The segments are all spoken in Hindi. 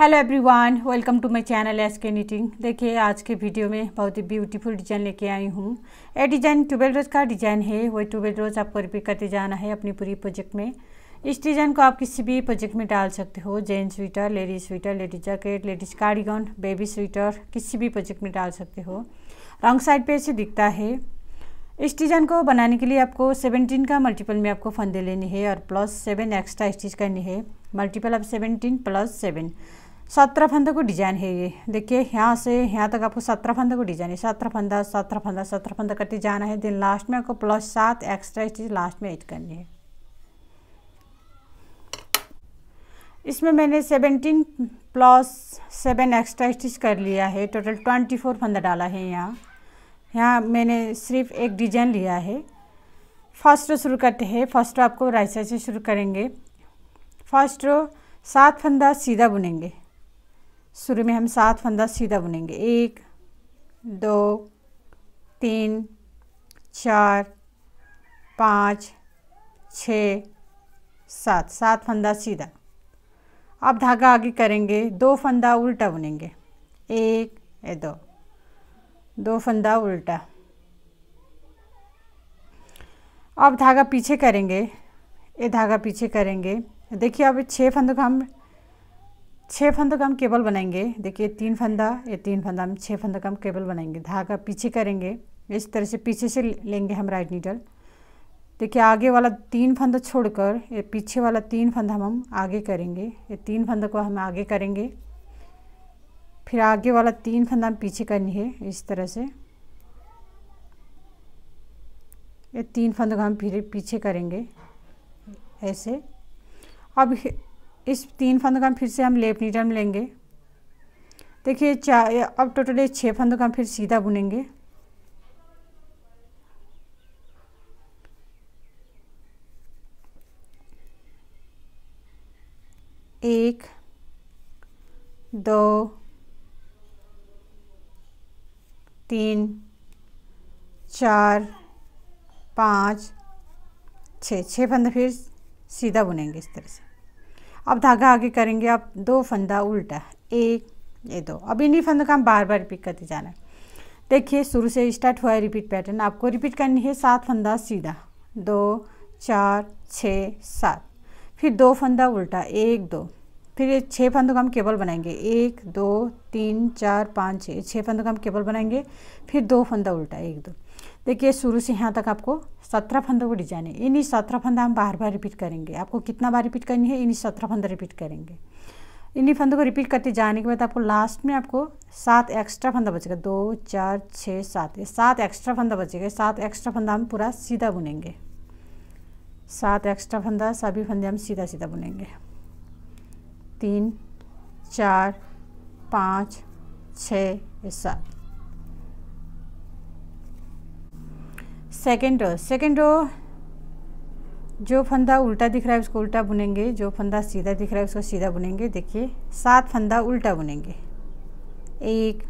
hello everyone welcome to my channel S K knitting देखिए आज के वीडियो में बहुत ही ब्यूटीफुल डिज़ाइन लेके आई हूँ ये डिज़ाइन ट्यूबेल रोज़ का डिज़ाइन है वही ट्यूबेल रोज़ आपको रिपीट करते जाना है अपनी पूरी प्रोजेक्ट में इस डिज़ाइन को आप किसी भी प्रोजेक्ट में डाल सकते हो gents sweater ladies sweater ladies jacket ladies cardigan baby sweater किसी भी प्रोजेक्ट में डाल सकते हो रॉन्ग साइड पे ऐसे दिखता है इस डिज़ाइन को बनाने के लिए आपको 17 का मल्टीपल में आपको फंदे लेने हैं और प्लस सेवन एक्स्ट्रा स्टिच करनी है मल्टीपल ऑफ 17 प्लस सेवन सत्रह फंदा को डिजाइन है ये देखिए यहाँ से यहाँ तक आपको सत्रह फंदा को डिजाइन है सत्रह फंदा सत्रह फंदा सत्रह फंदा करते जाना है दिन लास्ट में आपको प्लस सात एक्स्ट्रा स्टिच लास्ट में ऐड करनी है इसमें मैंने seventeen plus seven extra stitch कर लिया है टोटल ट्वेंटी फोर फंदा डाला है यहाँ यहाँ मैंने सिर्फ एक डिजाइन लिया है फर्स्ट रो शुरू करते हैं फर्स्ट रो आपको राइट साइड से शुरू करेंगे फर्स्ट रो सात फंदा सीधा बुनेंगे शुरू में हम सात फंदा सीधा बुनेंगे एक दो तीन चार पाँच छ सात सात फंदा सीधा अब धागा आगे करेंगे दो फंदा उल्टा बुनेंगे एक ए दो दो फंदा उल्टा अब धागा पीछे करेंगे ये धागा पीछे करेंगे देखिए अब छः फंदों का हम छः फंदा का हम केबल बनाएंगे देखिए तीन फंदा ये तीन फंदा हम छः फंदा का हम केबल बनाएंगे धागा पीछे करेंगे इस तरह से पीछे से लेंगे हम राइट नीडल देखिए आगे वाला तीन फंदा छोड़कर ये पीछे वाला तीन फंदा हम हम आगे करेंगे ये तीन फंदा को हम आगे करेंगे फिर आगे वाला तीन फंदा हम पीछे करनी है इस तरह से ये तीन फंदा को हम फिर पीछे करेंगे ऐसे अब इस तीन फंदों का फिर से हम लेफ्ट नीडल में लेंगे देखिए चार अब टोटल छः फंदों का फिर सीधा बुनेंगे एक दो तीन चार पाँच छः छः फंदे फिर सीधा बुनेंगे इस तरह से अब धागा आगे करेंगे आप दो फंदा उल्टा एक ये दो अब इन्हीं फंदों का हम बार बार रिपीट करते जाना है देखिए शुरू से स्टार्ट हुआ है रिपीट पैटर्न आपको रिपीट करनी है सात फंदा सीधा दो चार छः सात फिर दो फंदा उल्टा एक दो फिर ये छः फंदों का हम केबल बनाएंगे एक दो तीन चार पाँच छः छः फंदों का हम केबल बनाएंगे फिर दो फंदा उल्टा एक दो देखिए शुरू से यहाँ तक आपको सत्रह फंदों को डिजाइन है इन्हीं सत्रह फंदा हम बार बार रिपीट करेंगे आपको कितना बार रिपीट करनी है इन्हीं सत्रह फंदा रिपीट करेंगे इन्हीं फंदों को रिपीट करते जाने के बाद आपको लास्ट में आपको सात एक्स्ट्रा फंदा बचेगा दो चार छः सात ये सात एक्स्ट्रा फंदा बचेगा सात एक्स्ट्रा फंदा हम पूरा सीधा बुनेंगे सात एक्स्ट्रा फंदा सभी फंदे हम सीधा सीधा बुनेंगे तीन चार पाँच छः सात सेकेंड रो सेकेंड रो जो फंदा उल्टा दिख रहा है उसको उल्टा बुनेंगे जो फंदा सीधा दिख रहा है उसको सीधा बुनेंगे देखिए सात फंदा उल्टा बुनेंगे एक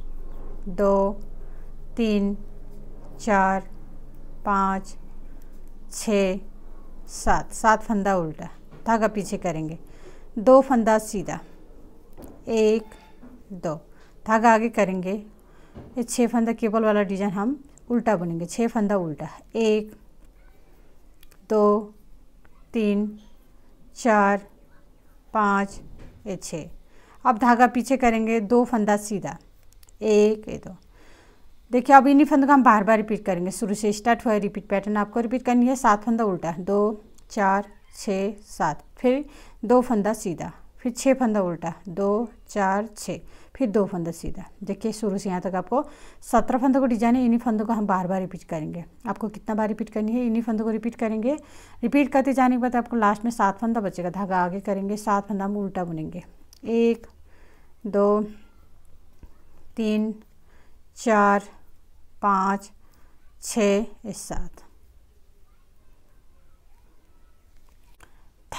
दो तीन चार पाँच छ सात सात फंदा उल्टा धागा पीछे करेंगे दो फंदा सीधा एक दो धागा आगे करेंगे ये छः फंदा केबल वाला डिजाइन हम उल्टा बुनेंगे छः फंदा उल्टा एक दो तीन चार पाँच ये छः अब धागा पीछे करेंगे दो फंदा सीधा एक ये दो देखिए अब इन्हीं फंदों का हम बार बार रिपीट करेंगे शुरू से स्टार्ट हुआ रिपीट पैटर्न आपको रिपीट करनी है सात फंदा उल्टा दो चार छः सात फिर दो फंदा सीधा फिर छः फंदा उल्टा दो चार छः फिर दो फंदा सीधा देखिए शुरू से यहाँ तक आपको सत्रह फंदों को डिजाइन है इन्हीं फंदों को हम बार बार रिपीट करेंगे आपको कितना बार रिपीट करनी है इन्हीं फंदों को रिपीट करेंगे रिपीट करते जाने के बाद आपको लास्ट में सात फंदा बचेगा धागा आगे करेंगे सात फंदा हम उल्टा बुनेंगे एक दो तीन चार पाँच छ सात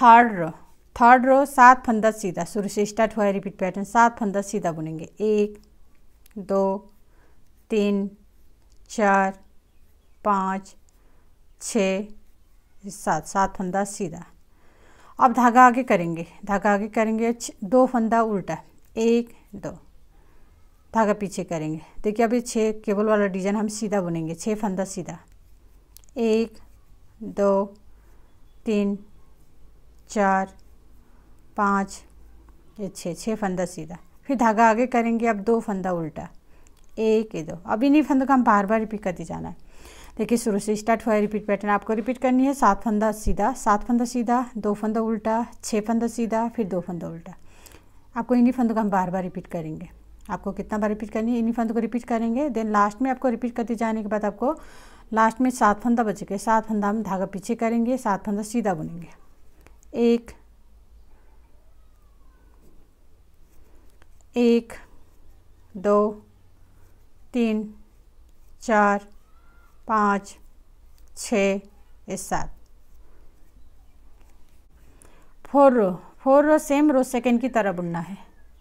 थर्ड रो थर्ड रो सात फंदा सीधा शुरू से स्टार्ट हुआ है रिपीट पैटर्न सात फंदा सीधा बुनेंगे एक दो तीन चार पाँच छः सात सात फंदा सीधा अब धागा आगे करेंगे धागा आगे करेंगे दो फंदा उल्टा एक दो धागा पीछे करेंगे देखिए अभी छः केबल वाला डिजाइन हम सीधा बुनेंगे छः फंदा सीधा एक दो तीन चार पाँच ये छः छः फंदा सीधा फिर धागा आगे करेंगे अब दो फंदा उल्टा एक ये दो अब इन्हीं फंदों का हम बार बार रिपीट करते जाना है देखिए शुरू से स्टार्ट हुआ है रिपीट पैटर्न आपको रिपीट करनी है सात फंदा सीधा सात फंदा सीधा दो फंदा उल्टा छः फंदा सीधा फिर दो फंदा उल्टा आपको इन्हीं फंदों का हम बार बार रिपीट करेंगे आपको कितना बार रिपीट करनी है इन्हीं फंदों को रिपीट करेंगे देन लास्ट में आपको रिपीट करते जाने के बाद आपको लास्ट में सात फंदा बचेगा सात फंदा हम धागा पीछे करेंगे सात फंदा सीधा बुनेंगे एक एक दो तीन चार पाँच छ सात four row four row same row second की तरह बुनना है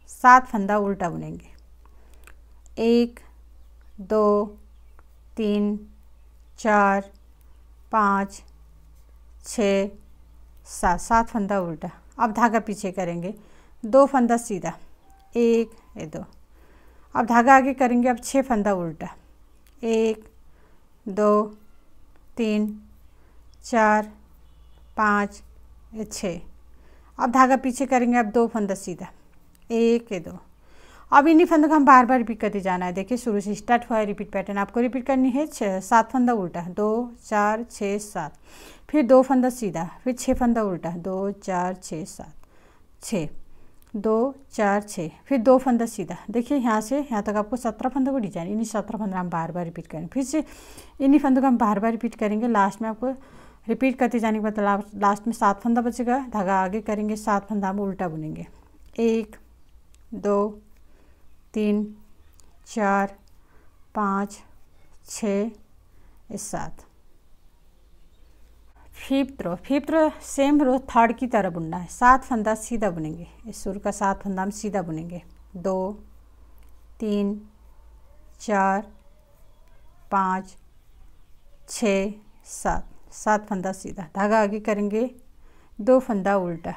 सात फंदा उल्टा बुनेंगे एक दो तीन चार पाँच छ सात सात फंदा उल्टा अब धागा पीछे करेंगे दो फंदा सीधा एक ये दो अब धागा आगे करेंगे अब छः फंदा उल्टा एक दो तीन चार पाँच छः अब धागा पीछे करेंगे अब दो फंदा सीधा एक ये दो अब इन्हीं फंदों का हम बार बार रिपीट करते जाना है देखिए शुरू से स्टार्ट हुआ है रिपीट पैटर्न आपको रिपीट करनी है छः सात फंदा उल्टा दो चार छः सात फिर दो फंदा सीधा फिर छः फंदा उल्टा दो चार छः सात छः दो चार छः फिर दो फंदा सीधा देखिए यहाँ से यहाँ तक आपको सत्रह फंदों को डिजाइन इन्हीं सत्रह फंदा हम बार बार रिपीट करेंगे फिर से इन्हीं फंदों को हम बार बार रिपीट करेंगे लास्ट में आपको रिपीट करते जाने के बाद लास्ट में सात फंदा बचेगा धागा आगे करेंगे सात फंदा हम उल्टा बुनेंगे एक दो तीन चार पाँच छः सात fifth row fifth row same row third की तरह बुनना है सात फंदा सीधा बुनेंगे इस सुर का सात फंदा हम सीधा बुनेंगे दो तीन चार पाँच छ सात सात फंदा सीधा धागा आगे करेंगे दो फंदा उल्टा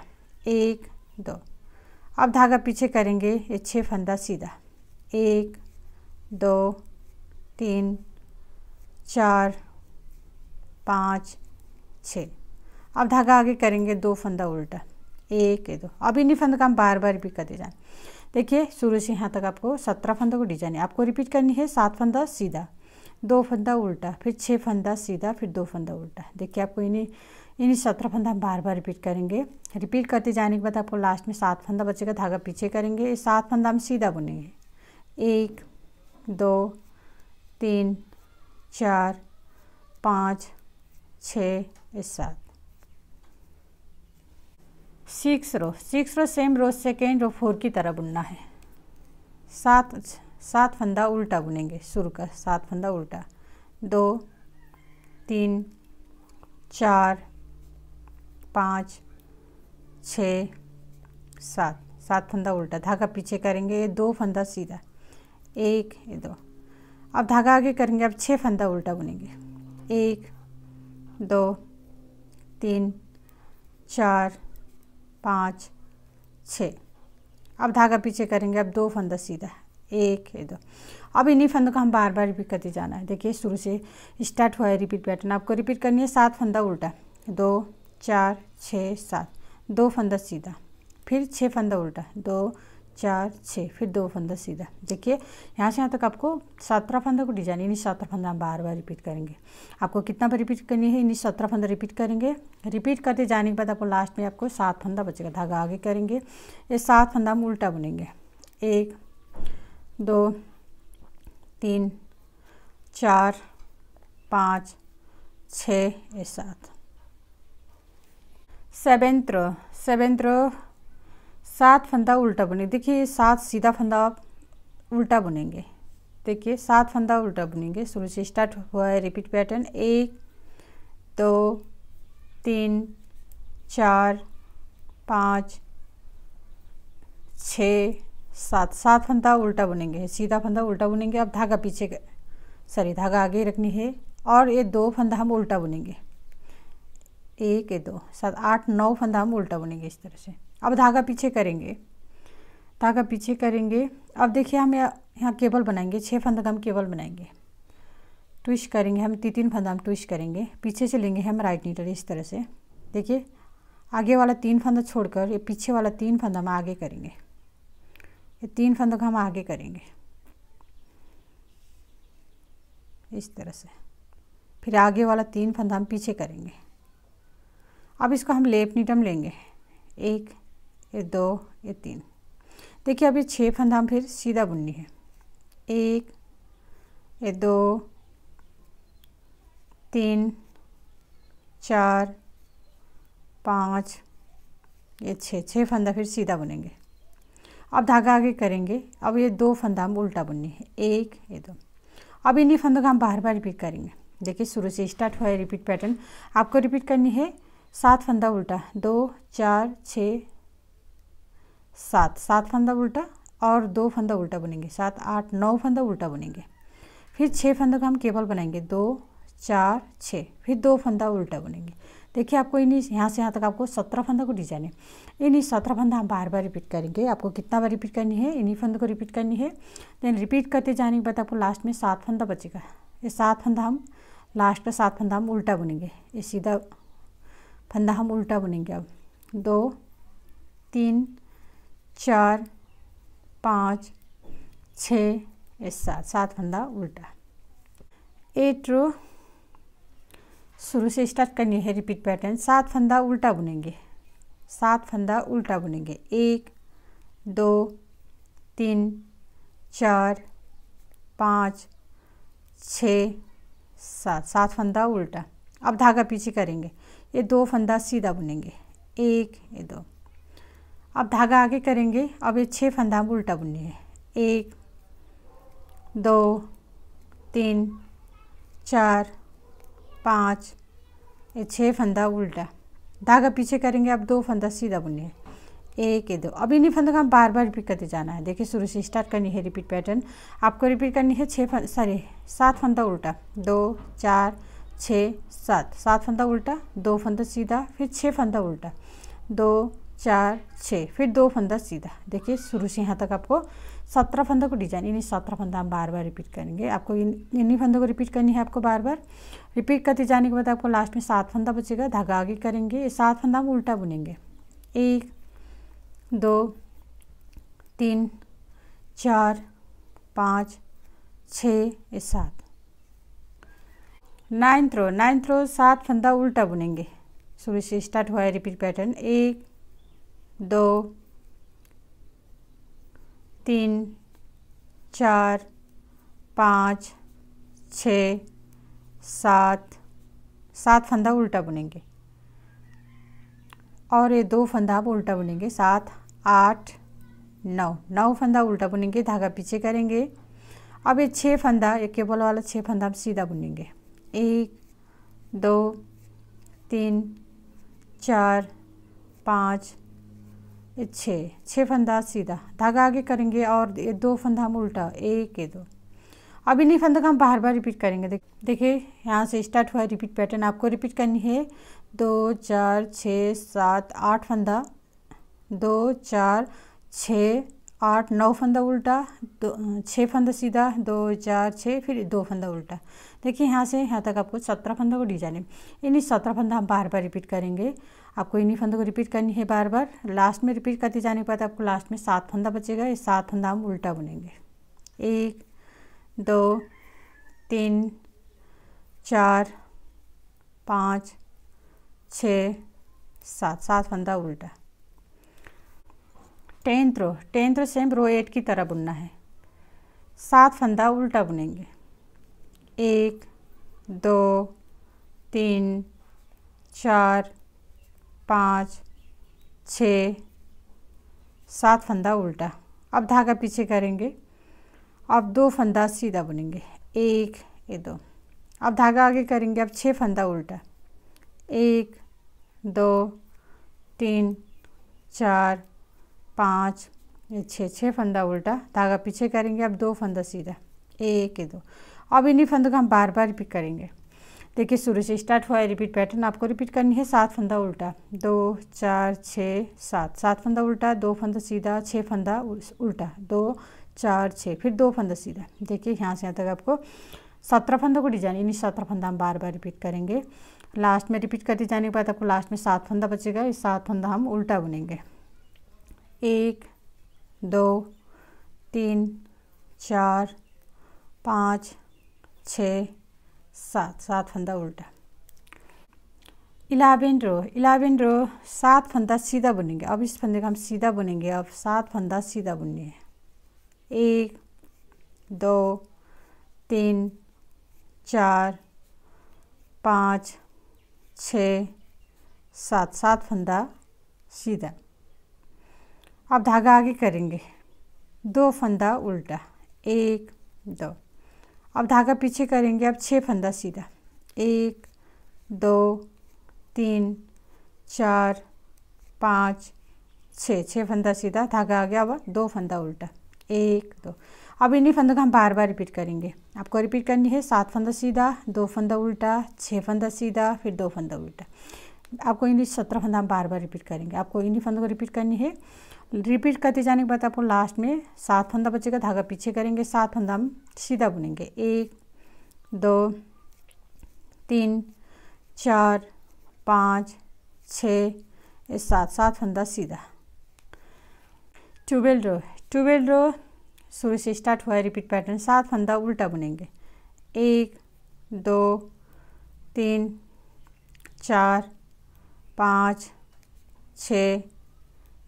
एक दो अब धागा पीछे करेंगे ये छः फंदा सीधा एक दो तीन चार पाँच छः अब धागा आगे करेंगे दो फंदा उल्टा एक दो अब इन्हीं फंदों का हम बार बार रिपीट करते जाए देखिए शुरू से यहाँ तक आपको सत्रह फंदों को डिजाइन है आपको रिपीट करनी है सात फंदा सीधा दो फंदा उल्टा फिर छः फंदा सीधा फिर दो फंदा उल्टा देखिए आपको इन्हीं इन्हीं सत्रह फंदा हम बार बार रिपीट करेंगे रिपीट करते जाने के बाद आपको लास्ट में सात फंदा बचेगा धागा पीछे करेंगे सात फंदा हम सीधा बुनेंगे एक दो तीन चार पाँच छः या सात six row six row same row second row four की तरह बुनना है सात सात फंदा उल्टा बुनेंगे शुरू का सात फंदा उल्टा दो तीन चार पाँच छ सात सात फंदा उल्टा धागा पीछे करेंगे ये दो फंदा सीधा एक ये दो अब धागा आगे करेंगे अब छः फंदा उल्टा बुनेंगे एक दो तीन चार पाँच छ अब धागा पीछे करेंगे अब दो फंदा सीधा है एक है दो अब इन्हीं फंदों का हम बार बार रिपीट करते जाना है देखिए शुरू से स्टार्ट हुआ है रिपीट पैटर्न आपको रिपीट करनी है सात फंदा उल्टा दो चार छः सात दो फंदा सीधा फिर छः फंदा उल्टा दो चार छः फिर दो फंदा सीधा देखिए यहाँ से यहाँ तक आपको सत्रह फंदा को डिजाइन इन्हीं सत्रह फंदा बार बार रिपीट करेंगे आपको कितना बार रिपीट करनी है इन्हीं सत्रह फंदा रिपीट करेंगे रिपीट करते जाने के बाद आपको लास्ट में आपको सात फंदा बचेगा धागा आगे करेंगे ये सात फंदा हम उल्टा बुनेंगे एक दो तीन चार पाँच छः सात सेवेंथ रो सेवेंथ रो सात फंदा उल्टा बुने देखिए सात सीधा फंदा आप उल्टा बुनेंगे देखिए सात फंदा उल्टा बुनेंगे शुरू से स्टार्ट हुआ है रिपीट पैटर्न एक दो तीन चार पाँच छ सात सात फंदा उल्टा बुनेंगे सीधा फंदा उल्टा बुनेंगे अब धागा पीछे सॉरी धागा आगे रखनी है और ये दो फंदा हम उल्टा बुनेंगे एक ये दो सात आठ नौ फंदा हम उल्टा बुनेंगे इस तरह से अब धागा पीछे करेंगे धागा पीछे करेंगे अब देखिए हम यहाँ केबल बनाएंगे छः फंदा हम केबल बनाएंगे ट्विश करेंगे हम तीन तीन फंदा हम ट्विश करेंगे पीछे से लेंगे हम राइट नीटर इस तरह से देखिए आगे वाला तीन फंदा छोड़कर ये पीछे वाला तीन फंदा हम आगे करेंगे ये तीन फंदा हम आगे करेंगे इस तरह से फिर आगे वाला तीन फंदा हम पीछे करेंगे अब इसको हम लेप नीटम लेंगे एक ये दो ये तीन देखिए अब ये छः फंदा हम फिर सीधा बुननी है एक ये दो तीन चार पाँच ये छः छः फंदा फिर सीधा बुनेंगे अब धागा आगे करेंगे अब ये दो फंदा हम उल्टा बुननी है एक ये दो अब इन्हीं फंदों का हम बार बार रिपीट करेंगे देखिए शुरू से स्टार्ट हुआ है रिपीट पैटर्न आपको रिपीट करनी है सात फंदा उल्टा दो चार छः सात सात फंदा उल्टा और दो फंदा उल्टा बुनेंगे सात आठ नौ फंदा उल्टा बुनेंगे फिर छः फंदों का हम केबल बनाएंगे दो चार छः फिर दो फंदा उल्टा बुनेंगे देखिए आपको इन्हीं यहाँ से यहाँ तक आपको सत्रह फंदा को डिजाइन है इन्हीं सत्रह फंदा हम बार बार रिपीट करेंगे आपको कितना बार रिपीट करनी है इन्हीं फंदों को रिपीट करनी है देन रिपीट करते जाने के बाद आपको लास्ट में सात फंदा बचेगा ये सात फंदा हम लास्ट का सात फंदा हम उल्टा बुनेंगे ये सीधा फंदा हम उल्टा बुनेंगे अब दो तीन चार पाँच छः इस सात सात फंदा उल्टा एट रो शुरू से स्टार्ट करनी है रिपीट पैटर्न सात फंदा उल्टा बुनेंगे सात फंदा उल्टा बुनेंगे एक दो तीन चार पाँच छः सात सात फंदा उल्टा अब धागा पीछे करेंगे ये दो फंदा सीधा बुनेंगे एक ये दो अब धागा आगे करेंगे अब ये छः फंदा उल्टा बुननी है एक दो तीन चार पाँच ये छः फंदा उल्टा धागा पीछे करेंगे अब दो फंदा सीधा बुननी है एक ये दो अब इन्हीं फंदों का हम बार बार रिपीट करते जाना है देखिए शुरू से स्टार्ट करनी है रिपीट पैटर्न आपको रिपीट करनी है छः फंद सॉरी सात फंदा उल्टा दो चार छः सात सात फंदा उल्टा दो फंदा सीधा फिर छः फंदा उल्टा दो चार छः फिर दो फंदा सीधा देखिए शुरू से यहाँ तक आपको सत्रह फंदों को डिजाइन इन्हीं सत्रह फंदा हम बार बार रिपीट करेंगे आपको इन इन्हीं फंदों को रिपीट करनी है आपको बार बार रिपीट करते जाने के बाद आपको लास्ट में सात फंदा बचेगा धागा आगे करेंगे ये सात फंदा हम उल्टा बुनेंगे एक दो तीन चार पाँच छः सात नाइन्थ रो नाइन्थ रो सात फंदा उल्टा बुनेंगे शुरू से स्टार्ट हुआ है रिपीट पैटर्न एक दो तीन चार पाँच छ सात सात फंदा उल्टा बुनेंगे और ये दो फंदा आप उल्टा बुनेंगे सात आठ नौ नौ फंदा उल्टा बुनेंगे धागा पीछे करेंगे अब ये छः फंदा ये केबल वाला छः फंदा आप सीधा बुनेंगे एक दो तीन चार पाँच छः छः फंदा सीधा धागा आगे करेंगे और दो फंदा हम उल्टा एक ये दो अब इन्हीं फंदा का हम बार बार रिपीट करेंगे देख देखिए यहाँ से स्टार्ट हुआ रिपीट पैटर्न आपको रिपीट करनी है दो चार छः सात आठ फंदा दो चार छः आठ नौ फंदा उल्टा दो छः फंदा सीधा दो चार छः फिर दो फंदा उल्टा देखिए यहाँ से यहाँ तक आपको सत्रह फंदों को डिजाइनिंग इन्हीं सत्रह फंदा हम बार बार रिपीट करेंगे आपको इन्हीं फंदों को रिपीट करनी है बार बार लास्ट में रिपीट करते जाने के बाद आपको लास्ट में सात फंदा बचेगा ये सात फंदा हम उल्टा बुनेंगे एक दो तीन चार पाँच छ सात सात फंदा उल्टा tenth row tenth row same row eight की तरह बुनना है सात फंदा उल्टा बुनेंगे एक दो तीन चार पाँच छ सात फंदा उल्टा अब धागा पीछे करेंगे अब दो फंदा सीधा बुनेंगे एक ये दो अब धागा आगे करेंगे अब छः फंदा उल्टा एक दो तीन चार पाँच ये छः छः फंदा उल्टा धागा पीछे करेंगे अब दो फंदा सीधा एक ये दो अब इन्हीं फंदों का हम बार बार रिपीट करेंगे देखिए शुरू से स्टार्ट हुआ है रिपीट पैटर्न आपको रिपीट करनी है सात फंदा उल्टा दो चार छः सात सात फंदा उल्टा दो फंदा सीधा छः फंदा उल्टा दो चार छः फिर दो फंदा सीधा देखिए यहाँ से यहाँ तक आपको सत्रह फंदों को डिजाइन इन्हीं सत्रह फंदा हम बार बार रिपीट करेंगे लास्ट में रिपीट करते जाने के बाद आपको लास्ट में सात फंदा बचेगा ये सात फंदा हम उल्टा बुनेंगे एक दो तीन चार पाँच छः सात सात फंदा उल्टा इलेवन रो इलेवन रो सात फंदा सीधा बुनेंगे अब इस फंदे का हम सीधा बुनेंगे अब सात फंदा सीधा बुनिए एक दो तीन चार पाँच छ सात सात फंदा सीधा अब धागा आगे करेंगे दो फंदा उल्टा एक दो अब धागा पीछे करेंगे अब छः फंदा सीधा एक दो तीन चार पाँच छः छः फंदा सीधा धागा आ गया अब दो फंदा उल्टा एक दो अब इन्हीं फंदों का हम बार बार रिपीट करेंगे आपको रिपीट करनी है सात फंदा सीधा दो फंदा उल्टा छः फंदा सीधा फिर दो फंदा उल्टा आपको इंग्लिश सत्रह फंदा हम बार बार रिपीट करेंगे आपको इन्हीं फंदों को रिपीट करनी है रिपीट करते जाने के बाद आपको लास्ट में सात फंदा बचेगा धागा पीछे करेंगे सात फंदा हम सीधा बुनेंगे एक दो तीन चार पाँच छः सात सात फंदा सीधा ट्यूबेल रो ट्यूबेल रो शुरू से स्टार्ट हुआ है रिपीट पैटर्न सात फंदा उल्टा बुनेंगे एक दो तीन चार पाँच छः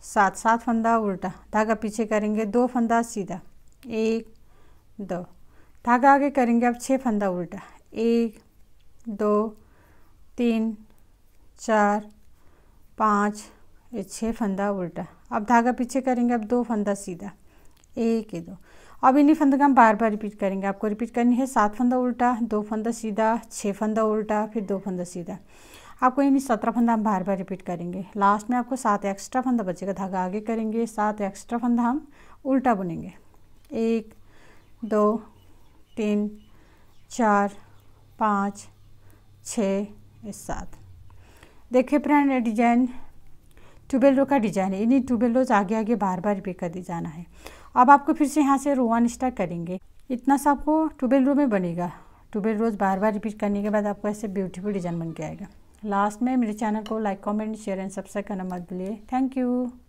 सात सात फंदा उल्टा धागा पीछे करेंगे दो फंदा सीधा एक दो धागा आगे करेंगे अब छः फंदा उल्टा एक दो तीन चार पाँच ये छः फंदा उल्टा अब धागा पीछे करेंगे अब दो फंदा सीधा एक ये दो अब इन्हीं फंदा का हम बार बार रिपीट करेंगे आपको रिपीट करनी है सात फंदा उल्टा दो फंदा सीधा छः फंदा उल्टा फिर दो फंदा सीधा आपको इन्हीं सत्रह फंदा हम बार बार रिपीट करेंगे लास्ट में आपको सात एक्स्ट्रा फंदा बचेगा धागा आगे करेंगे सात एक्स्ट्रा फंदा हम उल्टा बुनेंगे एक दो तीन चार पाँच छः सात देखिए फ्रेंड डिजाइन ट्यूबेलो का डिजाइन है इन्हीं ट्यूबेलोज आगे आगे बार बार रिपीट कर दी जाना है अब आपको फिर से यहाँ से रो वन स्टार्ट करेंगे इतना सा आपको ट्यूबेल रो में बनेगा ट्यूबेल रोज बार बार रिपीट करने के बाद आपको ऐसे ब्यूटीफुल डिजाइन बन के आएगा लास्ट में मेरे चैनल को like comment share and subscribe करना मत भूलिए थैंक यू